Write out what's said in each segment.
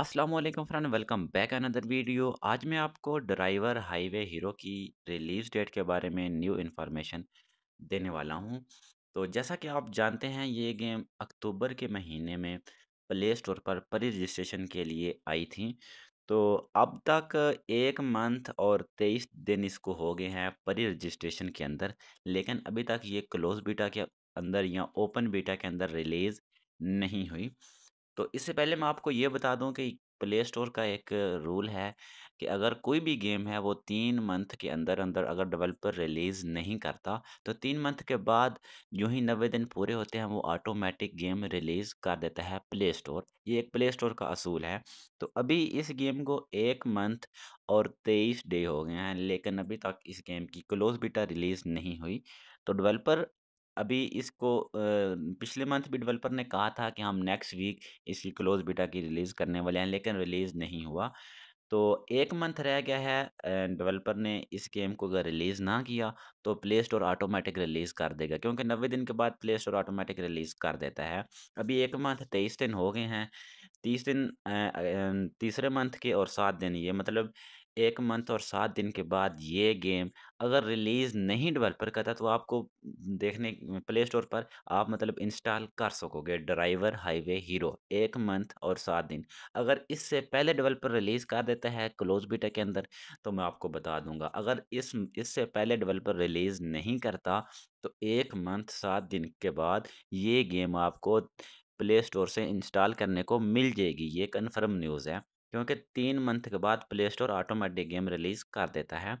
अस्सलाम वालेकुम friend welcome back another video आज मैं आपको ड्राइवर हाईवे हीरो की रिलीज़ डेट के बारे में न्यू इन्फॉर्मेशन देने वाला हूं तो जैसा कि आप जानते हैं ये गेम अक्टूबर के महीने में प्ले स्टोर पर प्री रजिस्ट्रेशन के लिए आई थी तो अब तक एक मंथ और तेईस दिन इसको हो गए हैं प्री रजिस्ट्रेशन के अंदर लेकिन अभी तक ये क्लोज बीटा के अंदर या ओपन बीटा के अंदर रिलीज़ नहीं हुई तो इससे पहले मैं आपको ये बता दूं कि प्ले स्टोर का एक रूल है कि अगर कोई भी गेम है वो तीन मंथ के अंदर अंदर अगर डेवलपर रिलीज़ नहीं करता तो तीन मंथ के बाद जो ही नब्बे दिन पूरे होते हैं वो ऑटोमेटिक गेम रिलीज़ कर देता है प्ले स्टोर ये एक प्ले स्टोर का असूल है तो अभी इस गेम को एक मंथ और तेईस डे हो गए हैं लेकिन अभी तक इस गेम की क्लोज बीटा रिलीज़ नहीं हुई तो डेवलपर अभी इसको पिछले मंथ भी डेवलपर ने कहा था कि हम नेक्स्ट वीक इसकी क्लोज बीटा की रिलीज़ करने वाले हैं लेकिन रिलीज़ नहीं हुआ तो एक मंथ रह गया है डेवलपर ने इस गेम को अगर रिलीज़ ना किया तो प्ले स्टोर ऑटोमेटिक रिलीज़ कर देगा क्योंकि नब्बे दिन के बाद प्ले स्टोर ऑटोमेटिक रिलीज़ कर देता है अभी एक मंथ तेईस दिन हो गए हैं तीस दिन तीसरे मंथ के और सात दिन ये मतलब एक मंथ और सात दिन के बाद ये गेम अगर रिलीज़ नहीं डेवलपर करता तो आपको देखने प्ले स्टोर पर आप मतलब इंस्टॉल कर सकोगे ड्राइवर हाईवे हीरो एक मंथ और सात दिन अगर इससे पहले डेवलपर रिलीज़ कर देता है क्लोज बीटा के अंदर तो मैं आपको बता दूंगा अगर इस इससे पहले डेवलपर रिलीज़ नहीं करता तो एक मंथ सात दिन के बाद ये गेम आपको प्ले स्टोर से इंस्टॉल करने को मिल जाएगी ये कन्फर्म न्यूज़ है क्योंकि तीन मंथ के बाद Play Store automatic game release कर देता है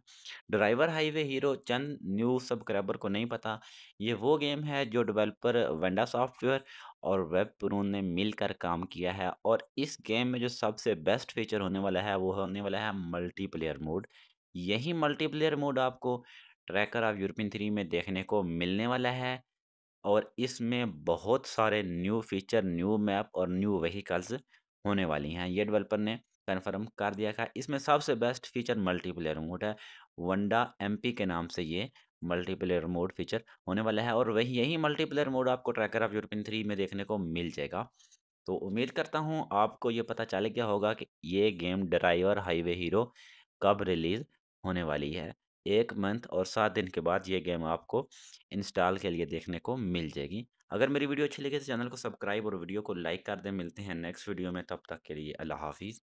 ड्राइवर हाईवे हीरो चंद न्यू सब्सक्राइबर को नहीं पता ये वो गेम है जो डेवलपर वेंडा सॉफ्टवेयर और वेब प्रून ने मिलकर काम किया है और इस गेम में जो सबसे बेस्ट फीचर होने वाला है वो होने वाला है मल्टीप्लेयर मोड यही मल्टीप्लेयर मोड आपको ट्रैकर ऑफ यूरोपियन थ्री में देखने को मिलने वाला है और इसमें बहुत सारे न्यू फीचर न्यू मैप और न्यू वहीकल्स होने वाली हैं ये डेवलपर ने कन्फर्म कर दिया था इसमें सबसे बेस्ट फीचर मल्टीप्लेयर मोड है वनडा एमपी के नाम से ये मल्टीप्लेयर मोड फीचर होने वाला है और वही यही मल्टीप्लेयर मोड आपको ट्रैकर ऑफ यूरोपियन थ्री में देखने को मिल जाएगा तो उम्मीद करता हूँ आपको ये पता चल गया होगा कि ये गेम ड्राइवर हाईवे हीरो कब रिलीज़ होने वाली है एक मंथ और सात दिन के बाद ये गेम आपको इंस्टॉल के लिए देखने को मिल जाएगी अगर मेरी वीडियो अच्छी लगे तो चैनल को सब्सक्राइब और वीडियो को लाइक कर दें मिलते हैं नेक्स्ट वीडियो में तब तक के लिए अल्लाह हाफिज़